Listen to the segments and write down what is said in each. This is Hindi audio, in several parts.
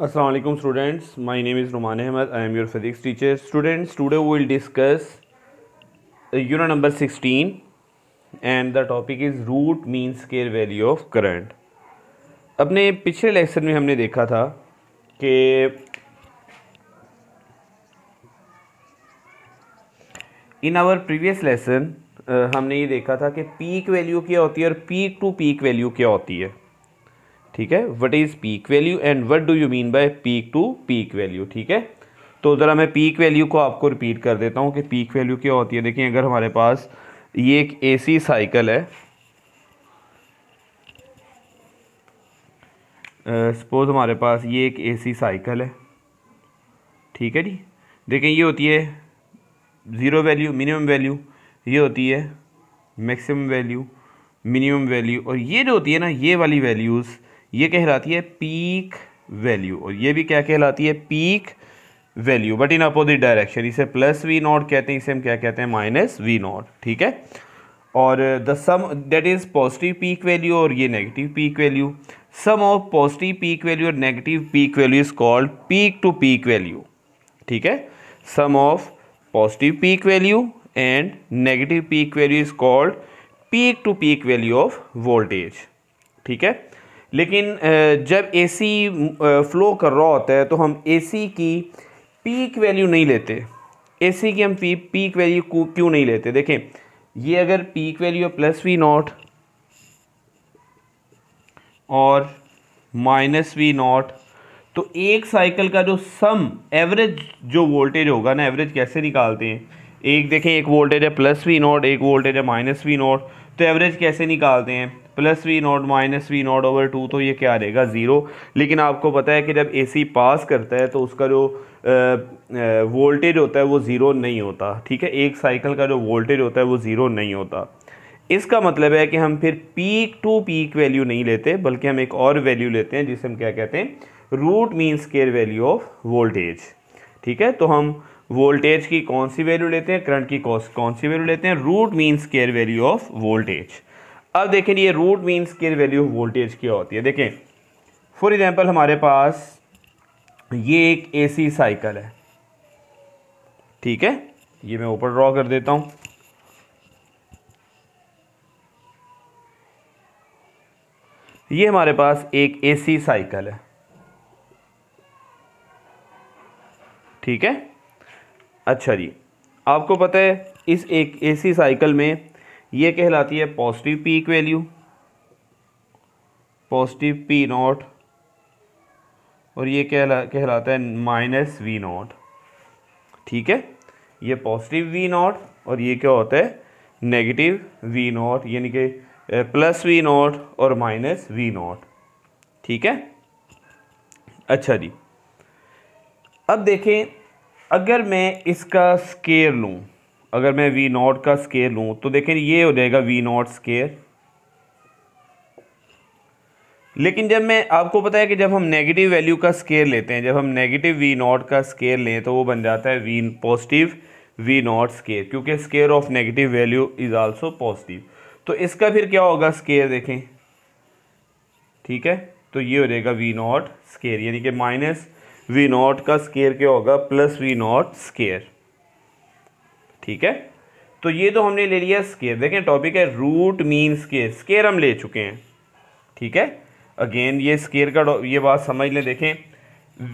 Aslam students my name is Ruman Ahmad I am your physics teacher students today will discuss unit number 16 and the topic is root mean scale value of current अपने पिछले लेक्चर में हमने देखा था कि इन आवर प्रीवियस लेसन हमने ये देखा था कि पीक वैल्यू क्या होती है और पीक टू पीक वैल्यू क्या होती है ठीक है what is peak value and what do you mean by peak to peak value ठीक है तो ज़रा मैं पीक वैल्यू को आपको रिपीट कर देता हूँ कि पीक वैल्यू क्या होती है देखिए अगर हमारे पास ये एक सी साइकिल है सपोज़ uh, हमारे पास ये एक एसी साइकिल है ठीक है जी देखें ये होती है ज़ीरो वैल्यू मिनिमम वैल्यू ये होती है मैक्सिमम वैल्यू मिनिमम वैल्यू और ये जो होती है ना ये वाली वैल्यूज़ ये कहलाती है पीक वैल्यू और ये भी क्या कहलाती है peak value but in opposite direction इसे प्लस वी नॉट कहते हैं इसे हम क्या कहते हैं माइनस वी नॉट ठीक है और the sum that is positive peak value और ये negative peak value sum of positive peak value और negative peak value is called peak to peak value ठीक है sum of positive peak value and negative peak value is called peak to peak value of voltage ठीक है लेकिन जब एसी फ़्लो कर रहा होता है तो हम एसी की पीक वैल्यू नहीं लेते एसी की हम पी पीक वैल्यू क्यों नहीं लेते देखें ये अगर पीक वैल्यू है प्लस वी नॉट और माइनस वी नॉट तो एक साइकिल का जो सम एवरेज जो वोल्टेज होगा ना एवरेज कैसे निकालते हैं एक देखें एक वोल्टेज है प्लस वी नॉट एक वोल्टेज है माइनस वी नॉट तो एवरेज कैसे निकालते हैं plus V naught minus V naught over two तो ये क्या रहेगा ज़ीरो लेकिन आपको पता है कि जब एसी पास करता है तो उसका जो वोल्टेज होता है वो ज़ीरो नहीं होता ठीक है एक साइकिल का जो वोल्टेज होता है वो ज़ीरो नहीं होता इसका मतलब है कि हम फिर पीक टू पीक वैल्यू नहीं लेते बल्कि हम एक और वैल्यू लेते हैं जिसे हम क्या कहते हैं root mean square value of voltage ठीक है तो हम वोल्टेज की कौन सी वैल्यू लेते हैं करंट की कौन सी वैल्यू लेते हैं root mean square value of voltage अब देखें ये root mean square value of voltage क्या होती है देखें फॉर एग्जांपल हमारे पास ये एक एसी साइकिल है ठीक है ये मैं ऊपर ड्रॉ कर देता हूं ये हमारे पास एक एसी साइकिल है ठीक है अच्छा जी आपको पता है इस एक एसी साइकिल में ये कहलाती है positive peak value positive P naught और ये कहला कहलाता है माइनस वी नॉट ठीक है ये पॉजिटिव वी नॉट और ये क्या होता है नेगेटिव वी नॉट यानी कि प्लस वी नॉट और माइनस वी नॉट ठीक है अच्छा जी अब देखें अगर मैं इसका स्केयर लूँ अगर मैं वी नॉट का स्केयर लूँ तो देखें ये हो जाएगा वी नॉट स्केयर लेकिन जब मैं आपको पता है कि जब हम नेगेटिव वैल्यू का स्केयर लेते हैं जब हम नेगेटिव वी नॉट का स्केयर लें तो वो बन जाता है V positive V naught square क्योंकि square of negative value is also positive तो इसका फिर क्या होगा स्केयर देखें ठीक है तो ये हो जाएगा वी नॉट स्केयर यानी कि माइनस वी नॉट का स्केयर क्या होगा प्लस वी नॉट स्केयर ठीक है तो ये तो हमने ले लिया स्केयर देखें टॉपिक है रूट मीन स्केयर स्केयर हम ले चुके हैं ठीक है अगेन ये स्केयर का ये बात समझ लें देखें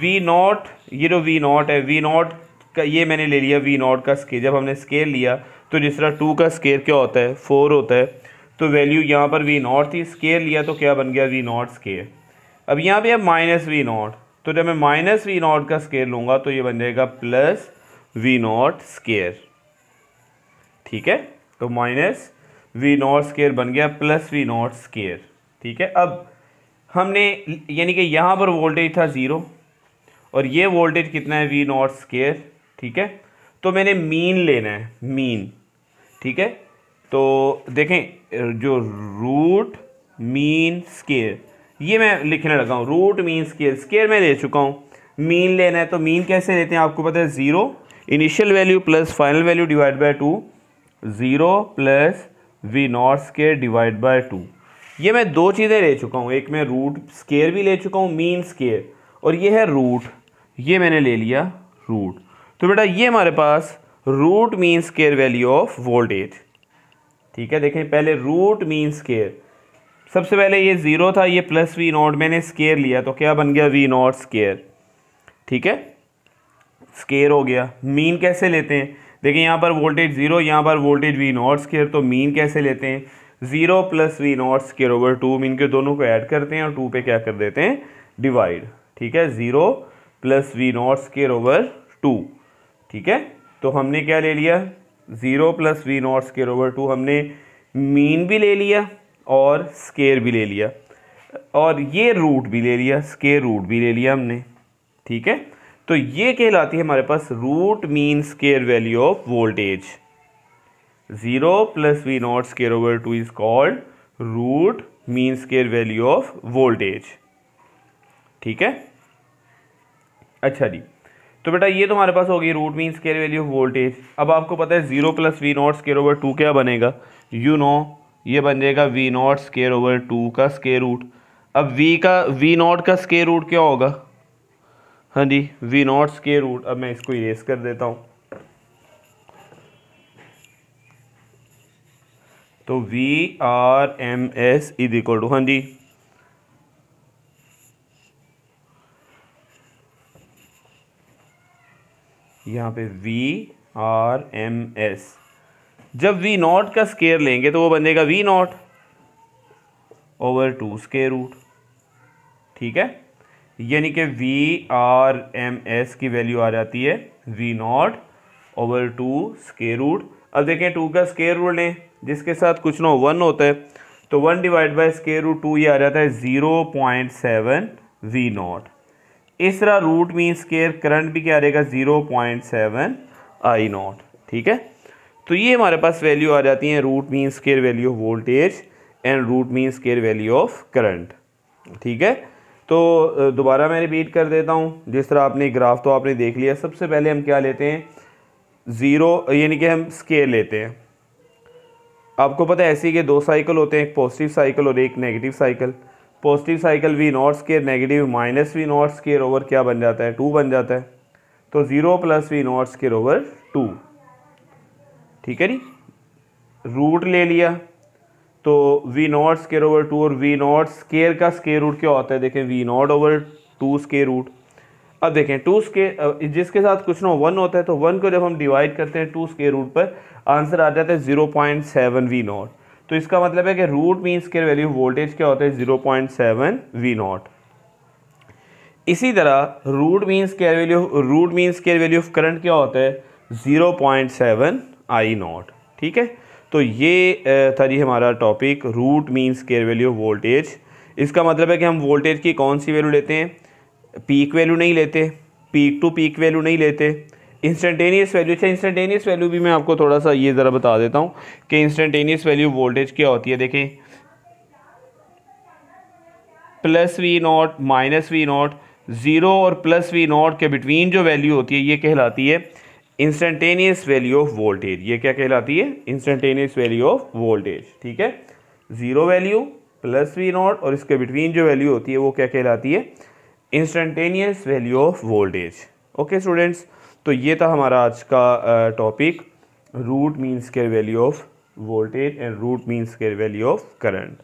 वी नॉट ये जो वी नॉट है वी नॉट का ये मैंने ले लिया वी नॉट का स्केयर जब हमने स्केयर लिया तो जिस तरह टू का स्केयर क्या होता है फोर होता है तो वैल्यू यहाँ पर वी नॉट थी स्केयर लिया तो क्या बन गया वी नॉट स्केयर अब यहाँ पे है माइनस वी नॉट तो जब मैं माइनस वी नॉट का स्केयर लूंगा तो ये बन जाएगा प्लस वी नॉट स्केयर ठीक है तो माइनस वी नॉट स्केयर बन गया प्लस वी नॉट स्केयर ठीक है अब हमने यानी कि यहां पर वोल्टेज था ज़ीरो और ये वोल्टेज कितना है वी नॉट स्केयर ठीक है तो मैंने मीन लेना है मीन ठीक है तो देखें जो रूट मीन स्केयर ये मैं लिखने लगा हूँ रूट मीन स्केयर स्केयर मैं दे चुका हूँ मीन लेना है तो मीन कैसे लेते हैं आपको पता है zero initial value plus final value divide by two zero plus V naught square divide by two ये मैं दो चीज़ें ले चुका हूँ एक मैं रूट स्केयर भी ले चुका हूँ मीन स्केयर और ये है रूट ये मैंने ले लिया रूट तो बेटा ये हमारे पास root mean square value of voltage ठीक है देखें पहले रूट मीन स्केयर सबसे पहले ये ज़ीरो था ये प्लस वी नॉट मैंने स्केयर लिया तो क्या बन गया वी नॉट स्केयर ठीक है स्केयर हो गया मीन कैसे लेते हैं देखिए यहाँ पर वोल्टेज ज़ीरो यहाँ पर वोल्टेज वी नॉट स्केयर तो मीन कैसे लेते हैं zero plus V naught square over two mean के दोनों को ऐड करते हैं और टू पे क्या कर देते हैं डिवाइड ठीक है zero plus V naught square over two ठीक है तो हमने क्या ले लिया zero plus V naught square over two हमने मीन भी ले लिया और स्केयर भी ले लिया और ये रूट भी ले लिया स्केयर रूट भी ले लिया हमने ठीक है तो ये कहलाती है हमारे पास root mean square value of voltage zero plus V naught square over two is called root mean square value of voltage ठीक है अच्छा जी तो बेटा ये तो हमारे पास होगी root mean square value of voltage अब आपको पता है zero plus V naught square over two क्या बनेगा यू नो ये बन जाएगा V naught square over two का स्केयर रूट अब वी का वी नॉट का स्केयर रूट क्या होगा हाँ जी वी नॉट स्केयर रूट अब मैं इसको इरेज कर देता हूँ तो V R M S is equal to हाँ जी यहाँ पे वी आर एम एस जब वी नॉट का स्केयर लेंगे तो वो बनेगा V naught over two square root ठीक है यानी कि वी आर एम एस की वैल्यू आ जाती है V naught over two square root अब देखें टू का स्केयर रूट लें जिसके साथ कुछ ना वन होता है तो one divide by square root two ये आ जाता है zero point seven V naught इस तरह रूट मीन स्केयर करंट भी क्या रहेगा zero point seven I naught ठीक है तो ये हमारे पास वैल्यू आ जाती है root mean square value of voltage and root mean square value of current ठीक है तो दोबारा मैं रिपीट कर देता हूँ जिस तरह आपने ग्राफ तो आपने देख लिया सबसे पहले हम क्या लेते हैं ज़ीरो यानी कि हम स्केयर लेते हैं आपको पता है ही के दो साइकिल होते हैं एक पॉजिटिव साइकिल और एक negative cycle positive cycle V naught square negative minus V naught square over क्या बन जाता है टू बन जाता है तो zero plus V naught square over two ठीक है जी रूट ले लिया तो V naught square over two और वी नॉट स्केयर का स्केयर रूट क्या होता है देखें V naught over two square root अब देखें टू स्के जिसके साथ कुछ ना वन होता है तो वन को जब हम डिवाइड करते हैं टू स्केयर रूट पर आंसर आ जाता है zero point seven V naught तो इसका मतलब है कि root mean square value voltage क्या होता है zero point seven V naught इसी तरह root mean square value root mean square value of current क्या होता है zero point seven I naught ठीक है तो ये था जी हमारा topic root mean square value of voltage इसका मतलब है कि हम वोल्टेज की कौन सी वैल्यू लेते हैं पीक वैल्यू नहीं लेते पीक टू पीक वैल्यू नहीं लेते इंस्टेंटेनियस वैल्यू अच्छा इंस्टेंटेनियस वैल्यू भी मैं आपको थोड़ा सा ये ज़रा बता देता हूँ कि इंस्टेंटेनियस वैल्यू वोल्टेज क्या होती है देखें plus V naught minus V naught zero और प्लस वी नॉट के बिटवीन जो वैल्यू होती है ये कहलाती है इंस्टेंटेनियस वैल्यू ऑफ वोल्टेज ये क्या कहलाती है इंस्टेंटेनियस वैल्यू ऑफ वोल्टेज ठीक है zero value plus V naught और इसके बिटवीन जो वैल्यू होती है वो क्या कहलाती है instantaneous value of voltage okay students तो ये था हमारा आज का topic root mean square value of voltage and root mean square value of current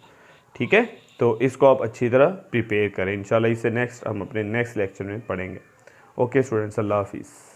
ठीक है तो इसको आप अच्छी तरह प्रिपेयर करें इंशाल्लाह इसे नेक्स्ट हम अपने नेक्स्ट लेक्चर में पढ़ेंगे ओके स्टूडेंट्स अल्लाह हाफिज़